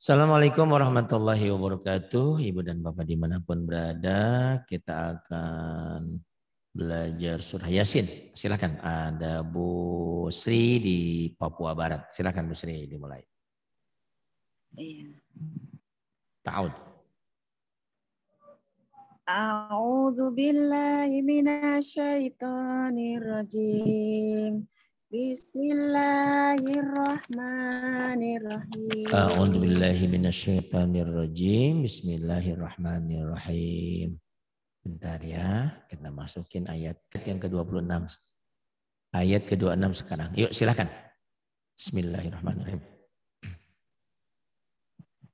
Assalamualaikum warahmatullahi wabarakatuh. Ibu dan Bapak dimanapun berada, kita akan belajar surah Yasin. Silakan ada Bu Sri di Papua Barat. Silakan Bu Sri dimulai. Iya. Ta'ud. A'udzu billahi minasyaitonir rajim. Bismillahirrahmanirrahim. A'udzu billahi minasyaitonir rajim. Bismillahirrahmanirrahim. Bentar ya, kita masukin ayat yang ke-26. Ayat ke-26 sekarang. Yuk silakan. Bismillahirrahmanirrahim.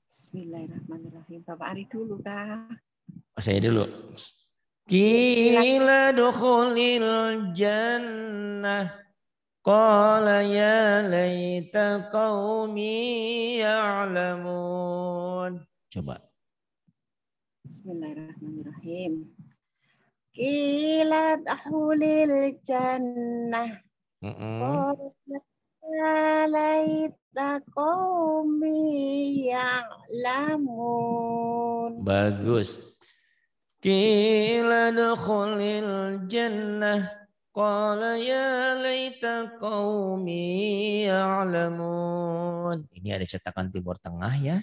Bismillahirrahmanirrahim. Bapak Ari dulu Kak. Oh, saya dulu. Iya, Kila dukhulil jannah Qala ya laita qaumi ya'lamun. Coba. Bismillahirrahmanirrahim. Kila tahulil jannah. Mm -mm. Qala ya laita ya'lamun. Bagus. Kila dukhulil jannah. Qala ya laita qaumi ya'lamun. Ini ada cetakan Timur Tengah ya.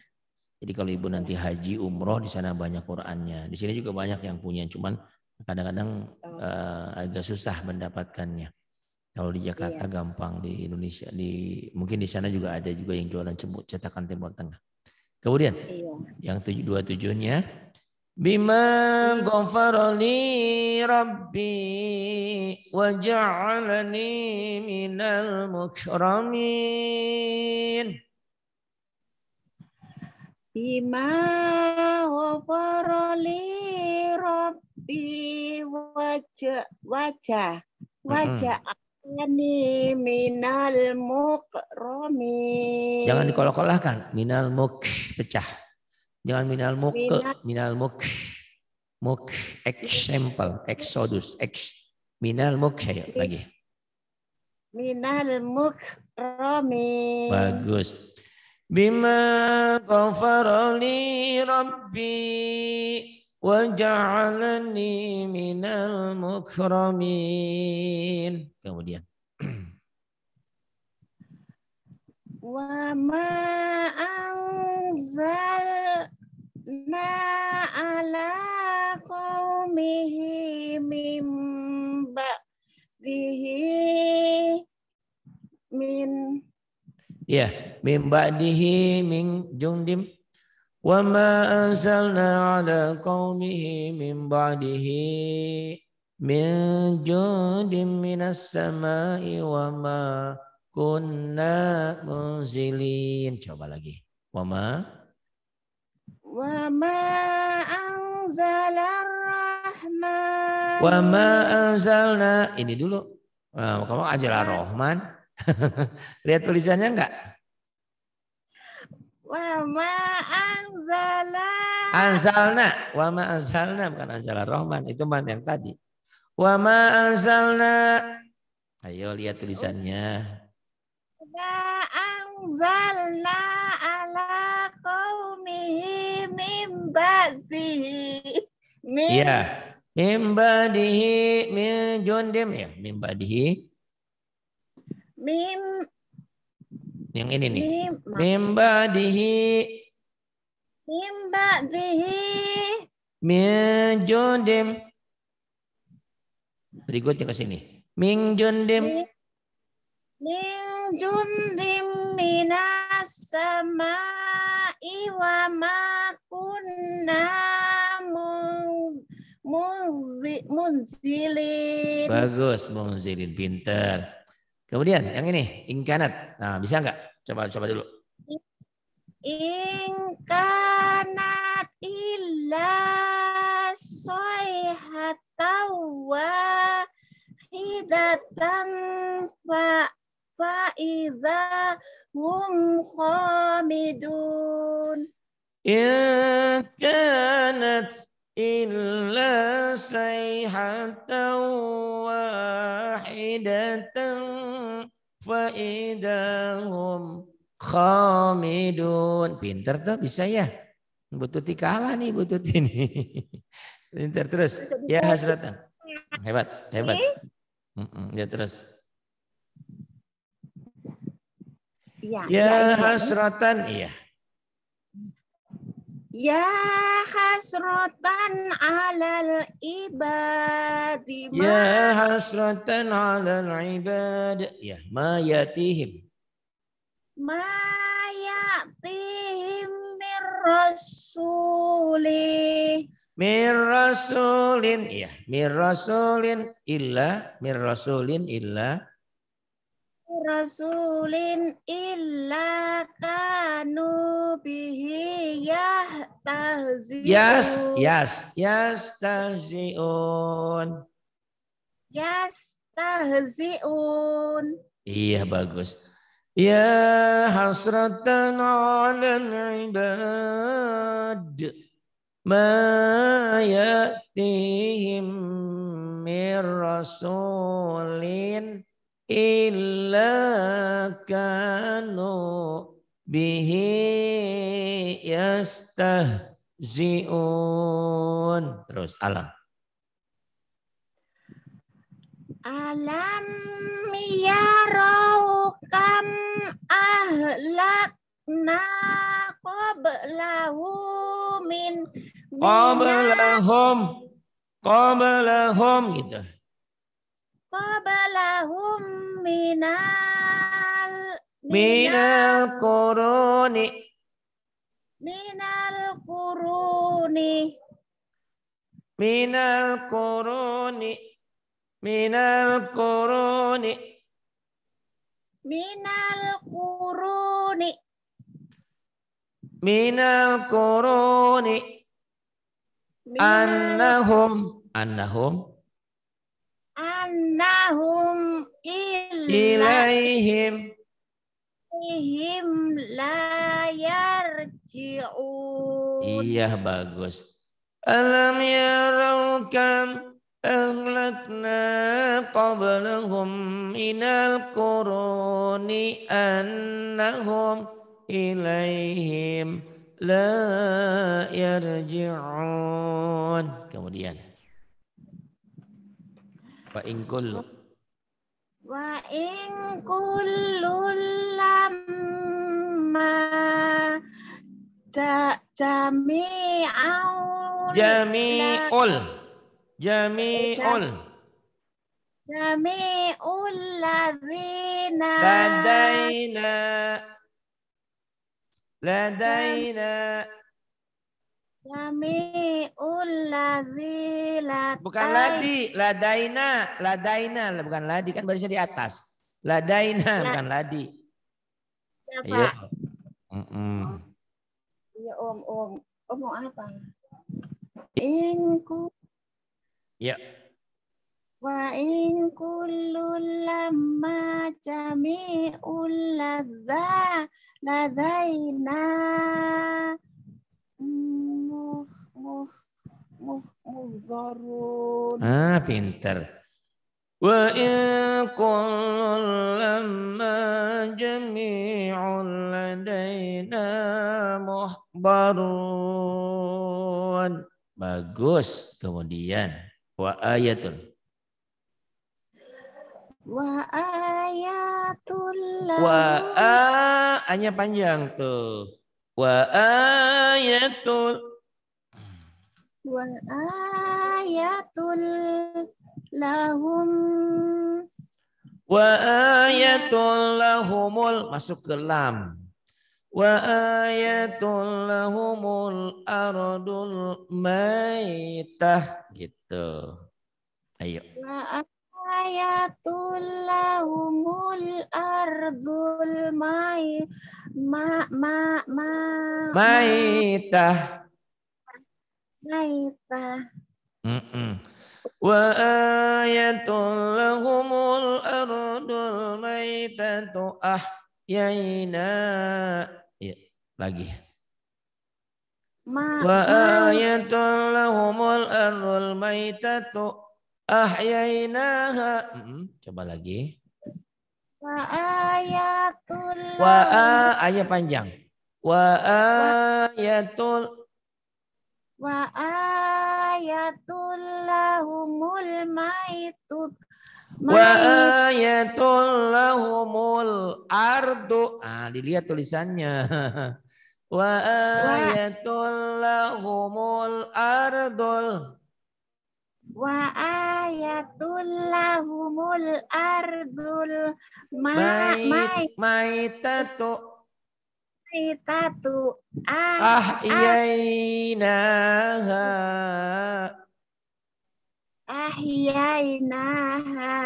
Jadi kalau ibu nanti haji umroh di sana banyak Qur'annya. Di sini juga banyak yang punya cuman kadang-kadang uh, agak susah mendapatkannya. Kalau di Jakarta iya. gampang, di Indonesia di mungkin di sana juga ada juga yang jualan cetakan Timur Tengah. Kemudian iya. yang tujuh dua tujuhnya Bima iya. ghafarali rabbi wa ja'alani minal mukramin. Bima ghafarali rabbi wajah wajah wajah ani minal mukramin. Jangan dikolok-kolahkan. Minal muk pecah. Jangan minal muk, minal muk, muk, example, exodus, ex, minal muk, saya lagi. Minal muk, romi. Bagus. Bima ghafarali rabbi wa ja'alani minal mukramin. Kemudian. wa ma anzalna ala qaumihi mim ba'dihi min ya min ba'dihi min jundim wa ma anzalna ala qaumihi min ba'dihi min jundim minas sama'i wa ma kunna muzilin Coba lagi. Wama Wama anzalar rahman. Wama anzalna. Ini dulu. Nah, kamu ajar Rahman. Lihat tulisannya enggak? Wama anzala. Anzalna. Wama anzalna bukan anzala Rahman. Itu man yang tadi. Wama anzalna. Ayo lihat tulisannya ma anzalna ala qaumihi min ba'dihi min Iya. Min ba'dihi min jundim ya, min ba'dihi. Mim yang ini nih. Mim ba'dihi Mim ba'dihi min jundim. Berikutnya ke sini. Min jundim. Min Jundim minas sama'i wa ma munzilin. Bagus munzilin, pinter. Kemudian yang ini ingkanat. Nah, bisa nggak? Coba coba dulu. Ingkanat illa soihatawa hidatan fa فَإِذَا هُمْ خَامِدُونَ إِنْ كَانَتْ إِلَّا سَيْحَةً وَاحِدَةً فَإِذَا هُمْ خَامِدُونَ Pinter tuh bisa ya? Bututi kalah nih butuh ini. Pinter terus. Ya hasratan. Iya. Hebat, hebat. ya terus. Ya, ya, ya, ya hasratan, iya. Ya hasratan alal ibad. Ya hasratan alal ibad. Ya, ma yatihim. Ma yatihim min rasuli. Mir rasulin, iya. mir rasulin illa, mir rasulin illa rasulin illa kanu bihi yahtazi'un. Yes, yes, yes tahzi'un. Yes tahzi'un. Iya bagus. Ya hasratan ala ibad ma ya'tihim min rasulin illa kanu bihi yastahzi'un. Terus alam. Alam ya kam ahlakna qablahum min qablahum qablahum gitu qablahum minal minal quruni minal quruni minal quruni minal quruni minal quruni minal quruni annahum annahum annahum ilaihim ilaihim la yarji'un iya bagus alam yarawkan ahlakna qablahum minal quruni annahum ilaihim la yarji'un kemudian Wa in kullu. Wa in kullu lamma jami'ul jami'ul jami'ul jami'ul ladzina ladaina ladaina Jami'ul ladzi Bukan ladi, ladaina, ladaina, bukan ladi kan barisnya di atas. Ladaina, ya. bukan ladi. Ya, iya. Pak. Iya, mm -mm. Om, Om. Om mau apa? Inku. Ya. Wa in kullu lamma jami'ul ladza ladaina muhdharun. Ah, pinter. Wa in lamma jami'un ladaina muhbarun. Bagus. Kemudian wa ayatun. Wa ayatul Wa a hanya panjang tuh. Wa ayatul Wa ayatul lahum Wa ayatul lahumul masuk ke lam. Wa ayatul lahumul ardul maitah gitu. Ayo. Wa ayatul lahumul ardul mai ma ma ma maitah maitah mm -mm. wa ayatul lahumul ardul tu ah yaina ya, lagi ma, wa ayatul lahumul ardul tu ahyainaha. coba lagi. Wa ayatul. Wa ayat panjang. Wa ayatul. Wa ayatul lahumul maitut. Wa ayatul lahumul ardu. Ah, dilihat tulisannya. Wa ayatul lahumul ardul wa ayatul lahumul ardul maitatu maitatu ah, ah, ah ahyainaha ahyainaha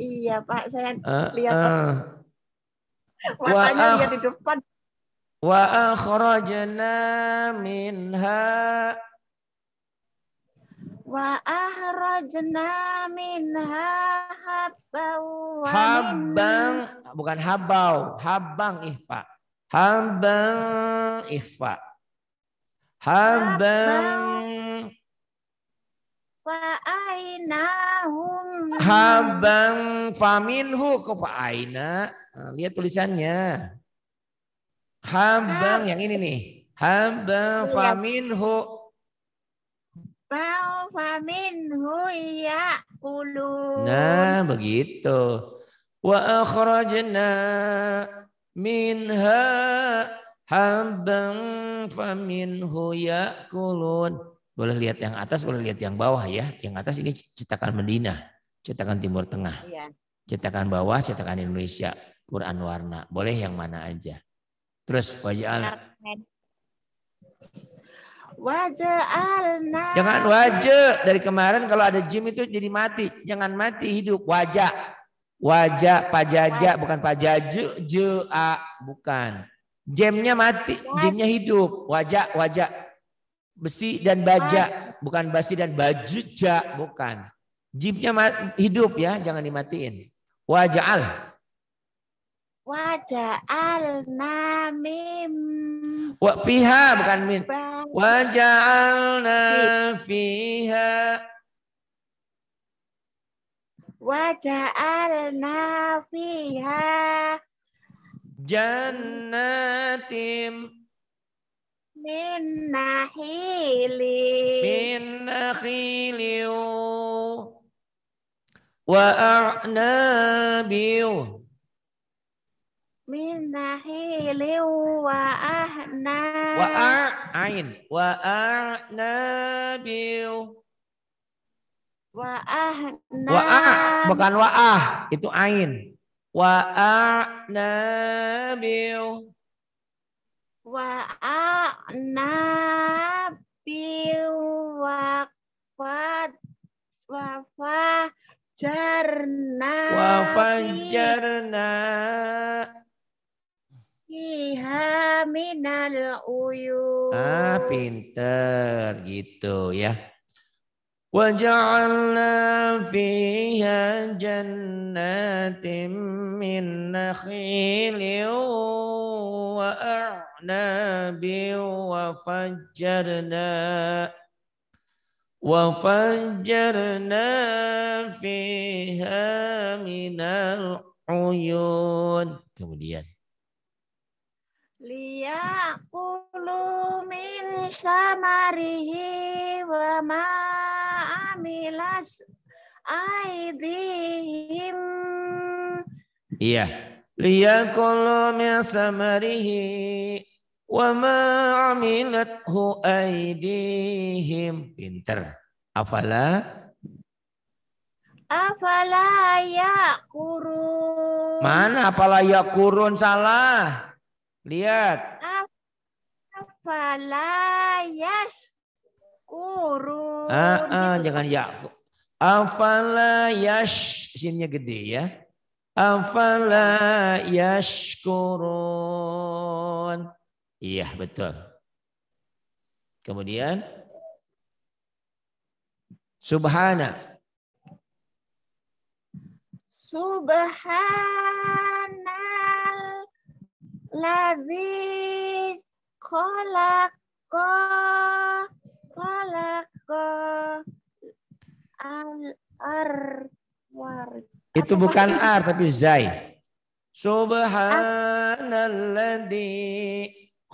iya Pak saya uh, lihat uh. matanya dia di depan wa akhrajna minha wa ahrajna minha habbau wa habang bukan habau habang ihfa habang ihfa habang wa ainahum habang faminhu ke aina nah, lihat tulisannya habang yang ini nih habang iya. faminhu huya Nah, begitu. Wa akhrajna minha habban faminhu ya'kulun. Boleh lihat yang atas, boleh lihat yang bawah ya. Yang atas ini cetakan Medina, cetakan Timur Tengah. Iya. Cetakan bawah, cetakan Indonesia. Quran warna. Boleh yang mana aja. Terus wajah Allah. Iya wajah alna. Jangan wajah. Dari kemarin kalau ada jim itu jadi mati. Jangan mati hidup. Wajah. Wajah, pajaja, bukan pajaju, je, a, bukan. jamnya mati, jamnya hidup. Wajah, wajah. Besi dan baja, bukan besi dan bajuja, bukan. Jimnya hidup ya, jangan dimatiin. Wajah al. Waja'alna mim Wa fiha bukan min. Waja'alna fiha Waja'alna fiha jannatim min nahili min nahili wa a'nabiu Minahili wa ahna. Wa ain Wa a'nabiu. Wa ahna. Wa a, bukan wa ah, itu ain. Wa a'nabiu. Wa a'nabiu wa qad wa fa jarna. Wa fajarna fiha minal uyun. Ah, pinter gitu ya. Wa ja'alna fiha jannatin min nakhilin wa a'nabin wa fajjarna وفجرنا fiha minal uyun. kemudian Lia liyakulu min samarihi wa ma amilas aidihim iya Lia liyakulu min samarihi wa ma amilathu aidihim pinter afala afala ya kurun? mana apalah ya kurun salah Lihat. Afalayas kurun. Ah, ah, gitu. jangan ya. Afalayash. sininya gede ya. Afalayash kurun. Iya betul. Kemudian. Subhana. Subhana. Ladhi kholaqa kholaqa al-ar Itu bukan ar tapi zai. Subhanalladzi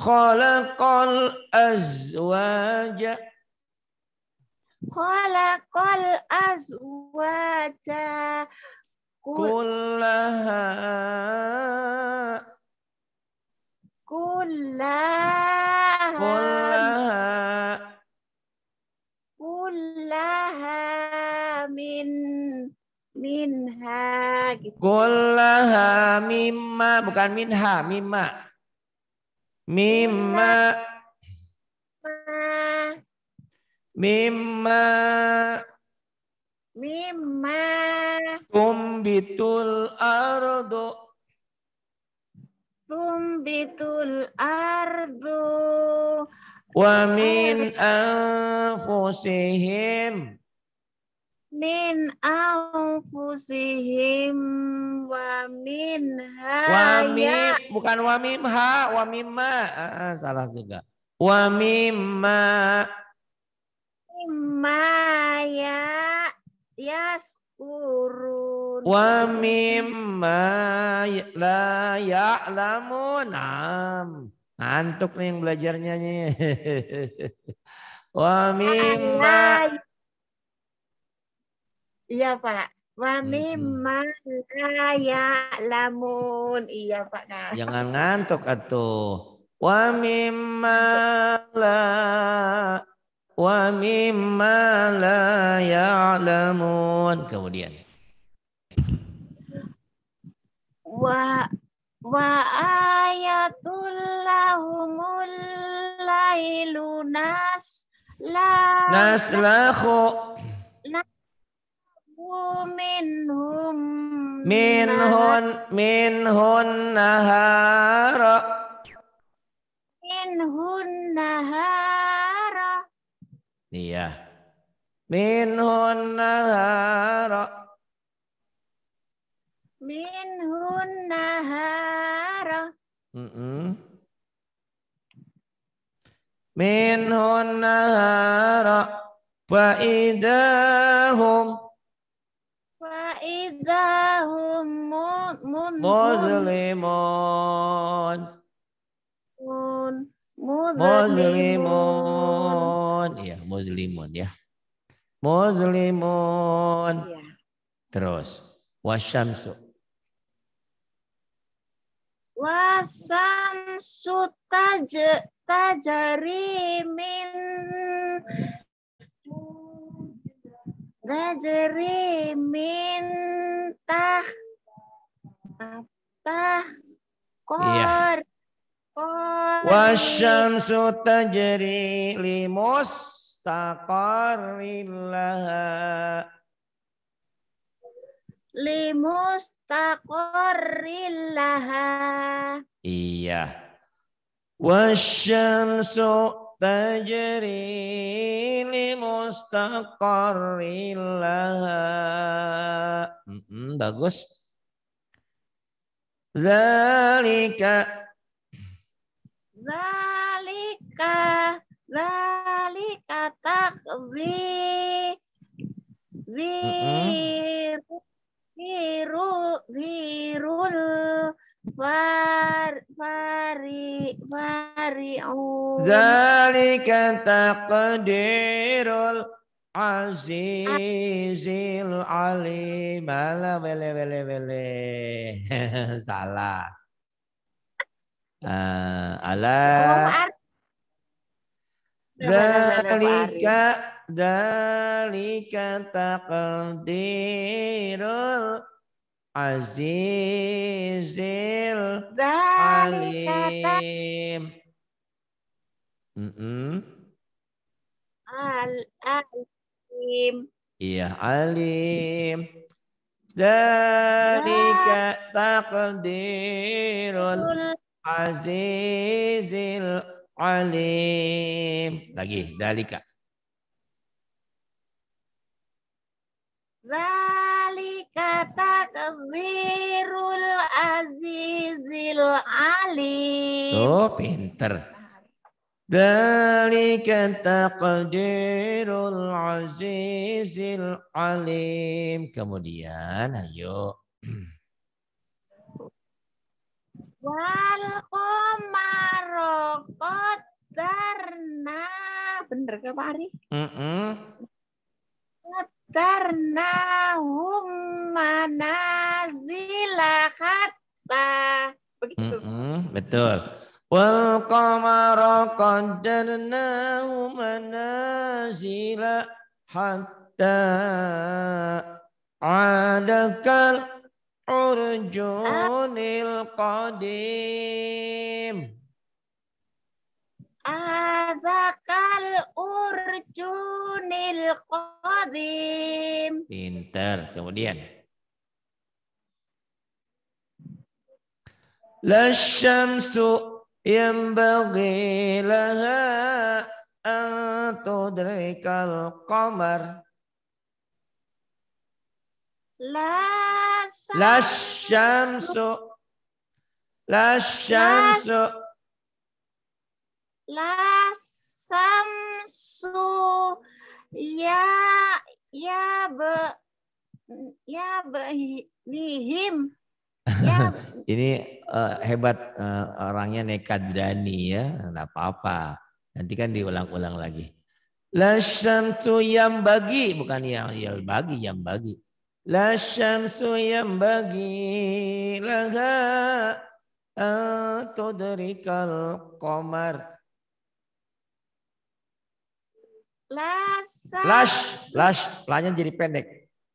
khalaqal azwaja khalaqal azwaja kullaha Pula. Pula. Pula min minha gitu. Kullaha mimma bukan minha mimma. Mimma mimma mimma Kumbitul ardu tumbitul ardu wa min anfusihim min anfusihim wa min ha wa ya. bukan wa mim ha wa ma ah, salah juga wa mim ma ya yaskuru Wa mimma ya-, la ya'lamun. Am. Ngantuk nih yang belajarnya nih. Wa mimma Iya Pak. Wa hmm, hmm. mimma la ya'lamun. Iya Pak. Nah. Jangan ngantuk atuh. Wa mimma la wa mimma la ya'lamun. Kemudian wa wa ayatul lahumul lailu nas la naslakhu minhum minhun minhun nahara minhun nahara iya minhun nahara Min nahara. Mm -mm. Minhun nahara wa idahum wa idahum muzlimun muslimun iya, ya muslimun ya muslimun ya. terus wasyamsu wasam taj tajari min tajri min tah tah iya. kor kor Wasam tajri limus taqarrillaha limustaqorillaha. Iya. Wasyamsu tajri limustaqorrillaha. Mm -mm, bagus. Zalika Zalika Zalika takzi Zir Hiru, hirul Far, fari, fari'un. Zalika taqdirul azizil alim. Alah, wele, wele, wele. Salah. Uh, eh, alah. Zalika kata taqdirul azizil alim. Mm Al alim. Iya, alim. Dalika taqdirul azizil alim. Lagi, dalika. Zalika takzirul azizil alim. Oh, pinter. Zalika taqdirul azizil alim. Kemudian, ayo. Wal qamaro darna. Bener ke Pak Ari? Mm -mm. Karena manazila hatta. Begitu. Mm -hmm, betul. Wal qamara qaddarnahu manazila hatta adakal urjunil qadim. Azakal urjunil qadim. Pintar. Kemudian. yang bagi laha antudrikal qamar. Lashamsu. Lashamsu. Lashamsu la samsu ya ya be ya nihim ya ini uh, hebat uh, orangnya nekat dani ya nggak apa-apa nanti kan diulang-ulang lagi lasyamsu yang bagi bukan yang yang bagi yang bagi lasyamsu yang bagi laha antudrikal eh, komar Las, Lash, lash, lanya jadi pendek.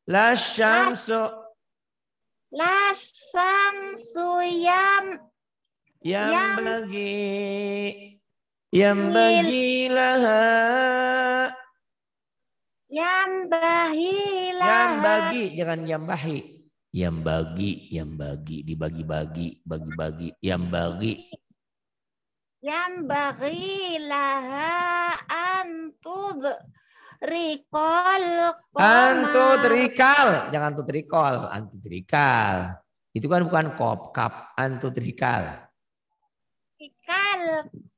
Lash las yam. Yang, yang bagi. Yang bagilah. Yang bahilah. Yang bagi, jangan yang bahi. Yang bagi, yang bagi, dibagi-bagi, bagi-bagi, yang bagi yang laha antud rikol rikal jangan antud rikal itu kan bukan kop kap rikal rikal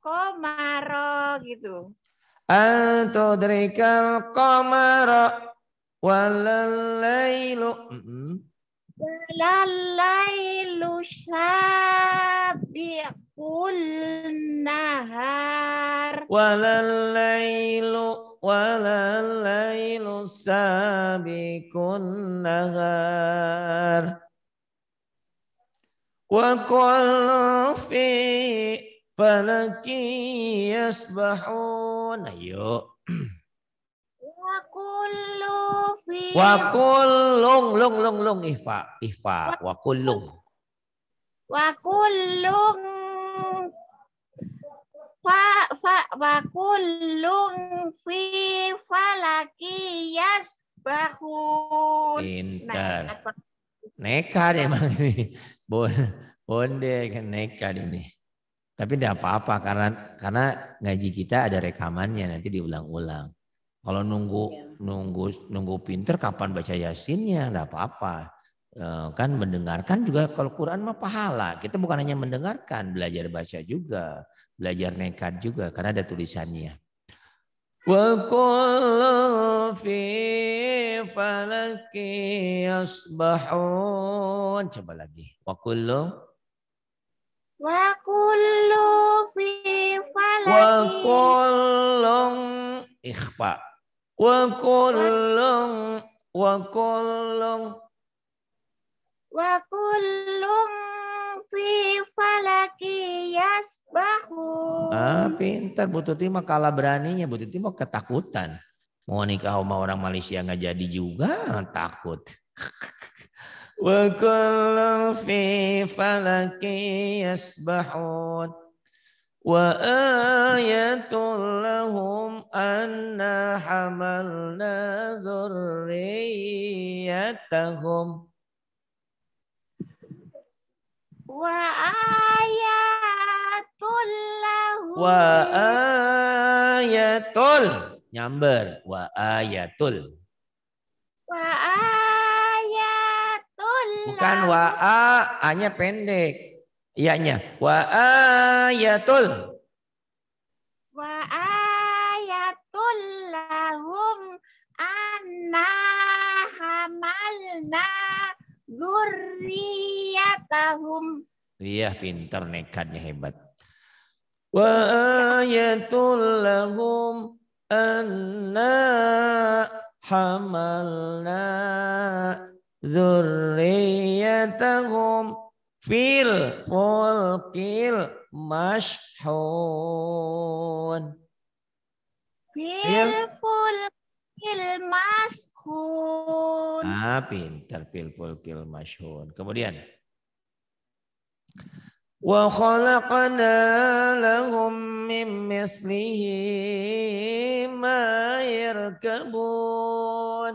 komaro gitu rikal komaro walalailu walalailu sabiq kulnahar walal walailu, walal lailu nahar wa kullu fi falaki yasbahun ayo nah, wa kullu fi wa lung lung lung ihfa ihfa wa kulung, wa kulung fa fa wa kullun fi falaki yasbahun. Pintar. Nah, nekat emang ini. Bon, bonde kan nekat ini. Tapi tidak apa-apa karena karena ngaji kita ada rekamannya nanti diulang-ulang. Kalau nunggu iya. nunggu nunggu pinter kapan baca yasinnya tidak apa-apa. Eh, kan mendengarkan juga kalau Quran mah pahala. Kita bukan hanya mendengarkan, belajar baca juga, belajar nekat juga karena ada tulisannya. Wa fi falaki yasbahun. Coba lagi. Wa kullu Wa kullu fi falaki. Wa kullun ikhfa. Wa kullun wa kullun wa kullum fi falaki yasbahu. Ah, pintar Bu Tuti mah kalah beraninya. Bu Tuti mah ketakutan. Mau nikah sama orang Malaysia nggak jadi juga takut. Wa kullum fi falaki yasbahun. ayatul lahum anna hamalna ذريتهم Wa ayatul lahu. Wa Nyamber. Wa ayatul. Wa ayatul. Bukan wa a, hanya pendek. nya Wa ayatul. Wa ayatul lahum anna hamalna dzurriyyatahum. Iya, pintar nekatnya hebat. Wa ayatul lahum anna hamalna zurriyatahum fil fulkil mashhun. Fil iya. fulkil mashhun masyhun. Ah, pintar fil kil masyhun. Kemudian wa khalaqana lahum min mislihi ma yarkabun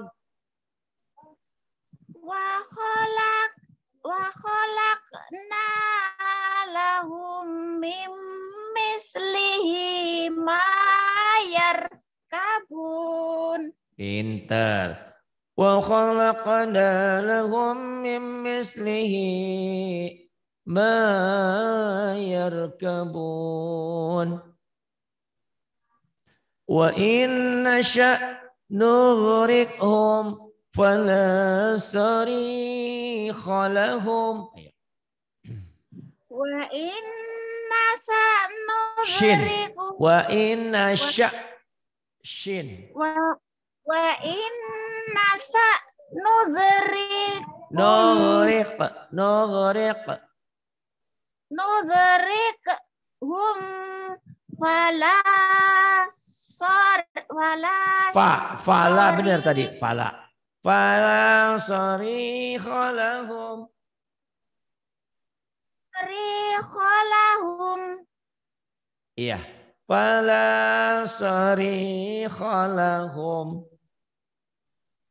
wa khalaq wa khalaqna lahum min Pinter. Wa khalaqna lahum min mislihi ma yarkabun. Wa inna sya' nugriqhum fala sarikha lahum. Wa inna sya' nugriqhum. Wa inna sya' shin. Wa Wa inna sa nuzriq Nughrik, Pak. nuzriq Pak. Nudhrik hum fala sor fala fa fala benar tadi fala fala sori kholahum sori kholahum iya fala sori kholahum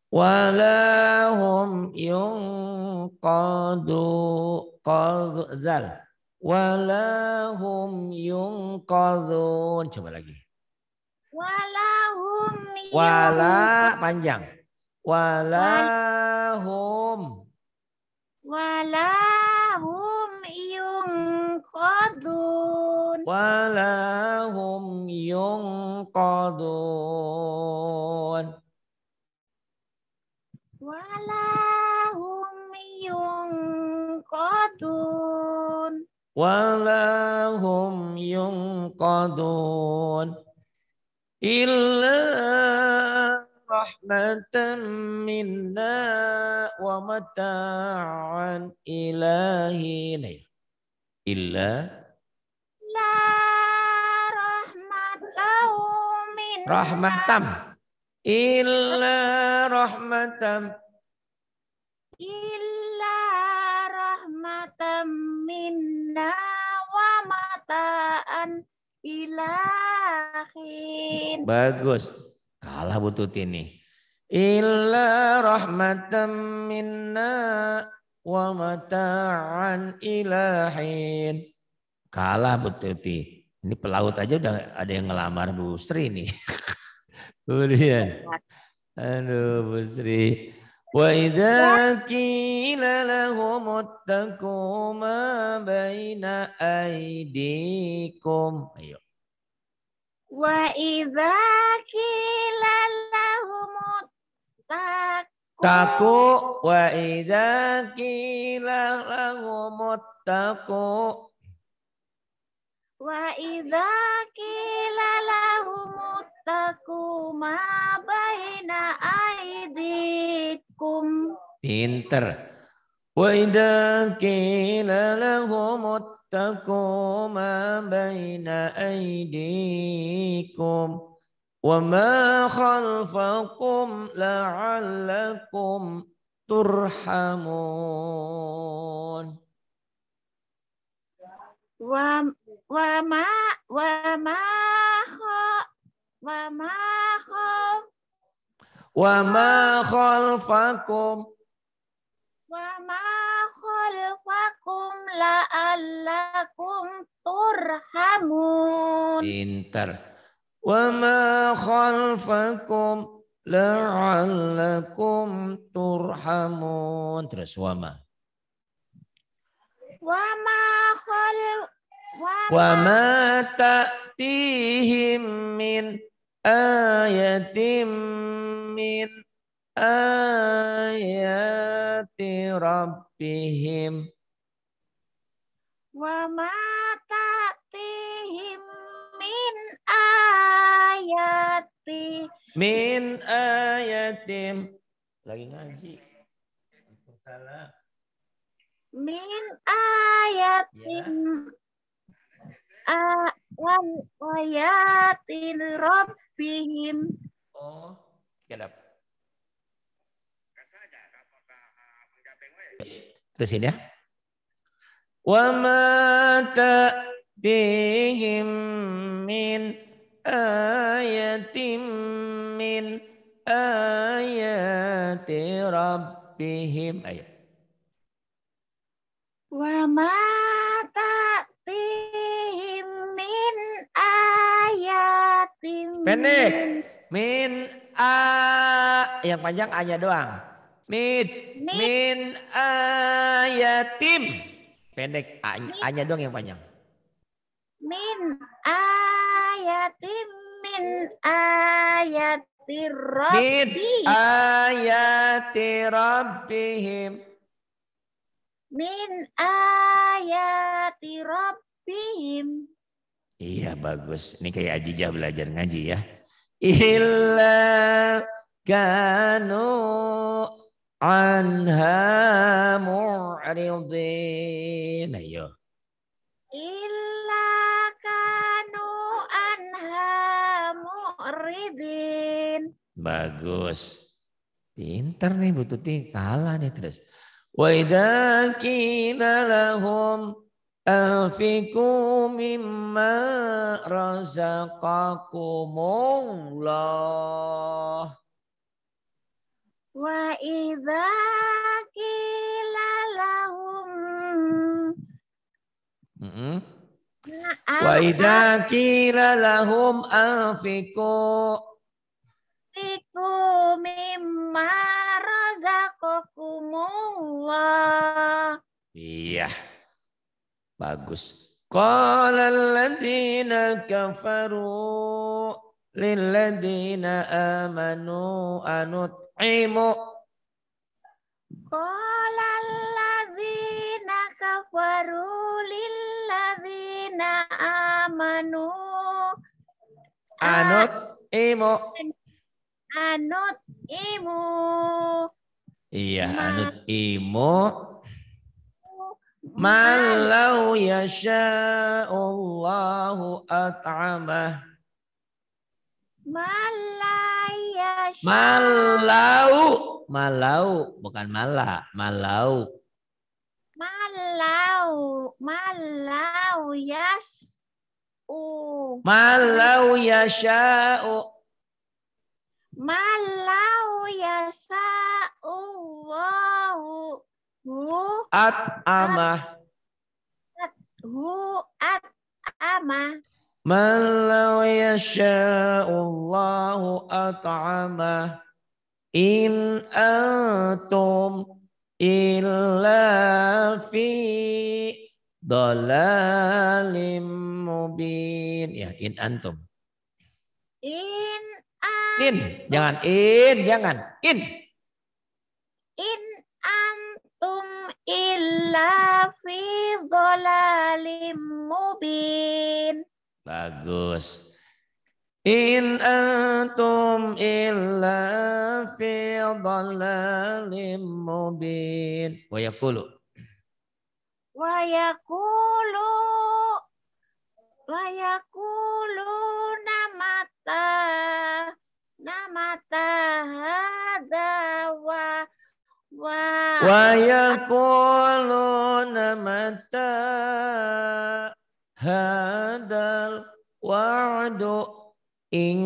wala hum yunqadu qadzal wala hum yunqadun coba lagi wala hum wala panjang wala hum wala hum yunqadun wala hum yunqadun wala hum yunqadun illa minna wa mata'an ilahin illa la rahmatan minna rahmatan illa rahmatan illa rahmatan minna wa mataan ilahin. Bagus. Kalah butut ini. Illa rahmatan minna wa mataan ilahin. Kalah bututi. Ini pelaut aja udah ada yang ngelamar Bu Sri nih. Kemudian. Iya. Aduh Bu Sri. وإذا قيل لهم اتقوا ما بين أيديكم أيوه. وإذا قيل لهم اتقوا وإذا قيل لهم اتقوا وإذا قيل لهم اتقوا tataku ma baina aidikum. Pinter. Wa idza qila lahum ittaqu ma baina aidikum wa ma khalfakum la'allakum turhamun. Wa wa ma wa ma Wa ma khal Wa ma khalfakum Wa ma khalfakum la'allakum turhamun. Pintar. Wa ma khalfakum la'allakum turhamun. Terus wa ma khal wa ma ta'tihim min ayatim min ayati rabbihim wa ma ta'tihim min ayati min ayatim lagi ngaji salah min ayatim ya. ayatin rabbi pingin. Oh, kenapa? Terusin ya. Wa ma ta'tihim min ayatim min ayati rabbihim Ayo. Wa ma ta'tihim Tim. Pendek. Min a yang panjang a doang. Ya, Mid. Mid. Min tim Pendek a-nya doang yang panjang. Min ya, tim min ayatirabbi Min ayati Min ayati Iya bagus. Ini kayak Ajijah belajar ngaji ya. Illa kanu anha mu'ridin. Ayo. Nah, iya. Illa kanu anha mu'ridin. Bagus. Pinter nih Bu Tuti. Kalah nih terus. Wa idza lahum Anfiku mimma razaqakumullah. Wa idza qila lahum. Mm -hmm. Wa idza qila lahum anfiku. Anfiku mimma razaqakumullah. Iya. Yeah. Bagus. qalalladzina kafaru lilladzina amanu anut'imu. qalalladzina kafaru lilladzina amanu anut'imu. Anut'imu. Iya, anut'imu Malau yasha'ullahu at'amah. Malayasha. Malau. Malau. Bukan mala. Malau. Malau. Malau yas. U. Malau sha'u. Malau sha'u. Wow. Hu at ama. At, hu at ama. Man law yasha'ullahu at'ama in antum illa fi dalalim mubin. Ya, in antum. In. in, jangan in, jangan in. In illa fi dhalalim mubin. Bagus. In antum illa fi dhalalim mubin. Wa yakulu. Wa yakulu. Wa namata. Namata hadawa ويقولون mata hadal wa'du in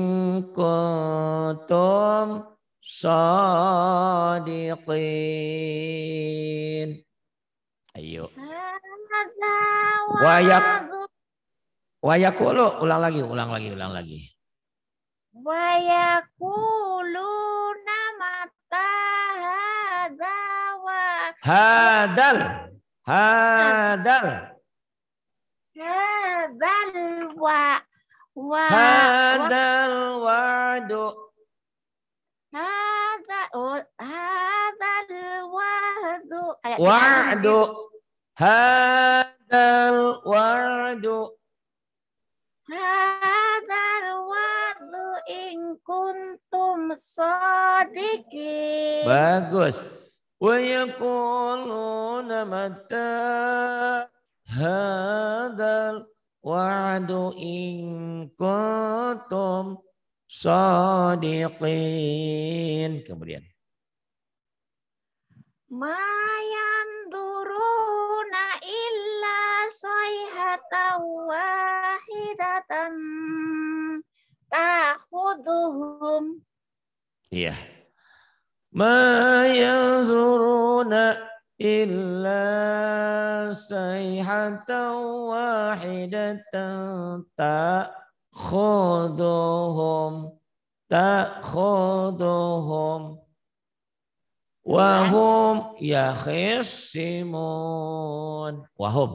kuntum صادقين Ayo. Wayak Wayakulu ulang lagi, ulang lagi, ulang lagi. Wayakulu namataha hadal hadal hadal wa wa hadal wa'du hada oh, hadal hadal wa'du hadal sadiqin. Bagus. Wa yaquluna mata hadal wa'adu in kuntum sadiqin. Kemudian. Mayan duruna illa sayhatan wahidatan tahuduhum Iya. Ma yanzuruna illa sayhatan wahidatan ta'khuduhum ta'khuduhum wahum yakhisimun wahum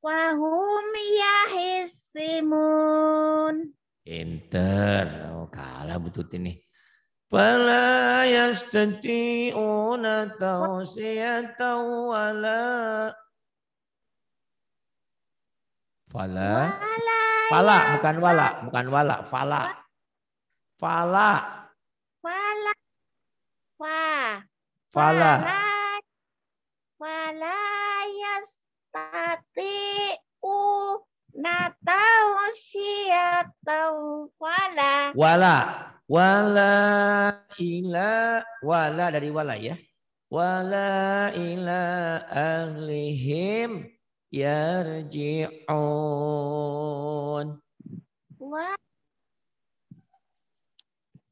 wahum yakhisimun Inter, oh, kalah butut ini. فلا يستطيعون توصية wala fala fala bukan wala bukan wala fala fala fala fala fala yastati'u natau siyatau wala wala Wala ila wala dari wala ya. Wala ila ahlihim yarji'un. Wala.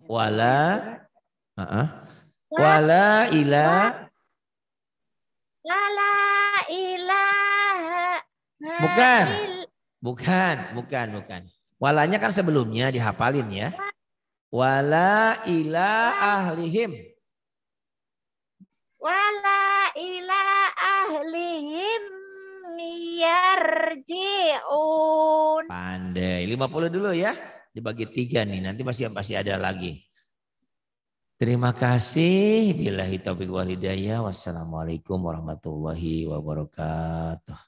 Wala. Uh -uh. Wala ila. Wala ila. Bukan. Bukan, bukan, bukan. Walanya kan sebelumnya dihafalin ya. Wala ila ahlihim. Wala ila ahlihim yarji'un. Pandai. 50 dulu ya. Dibagi tiga nih. Nanti masih pasti ada lagi. Terima kasih. Bila taufiq wal hidayah. Wassalamualaikum warahmatullahi wabarakatuh.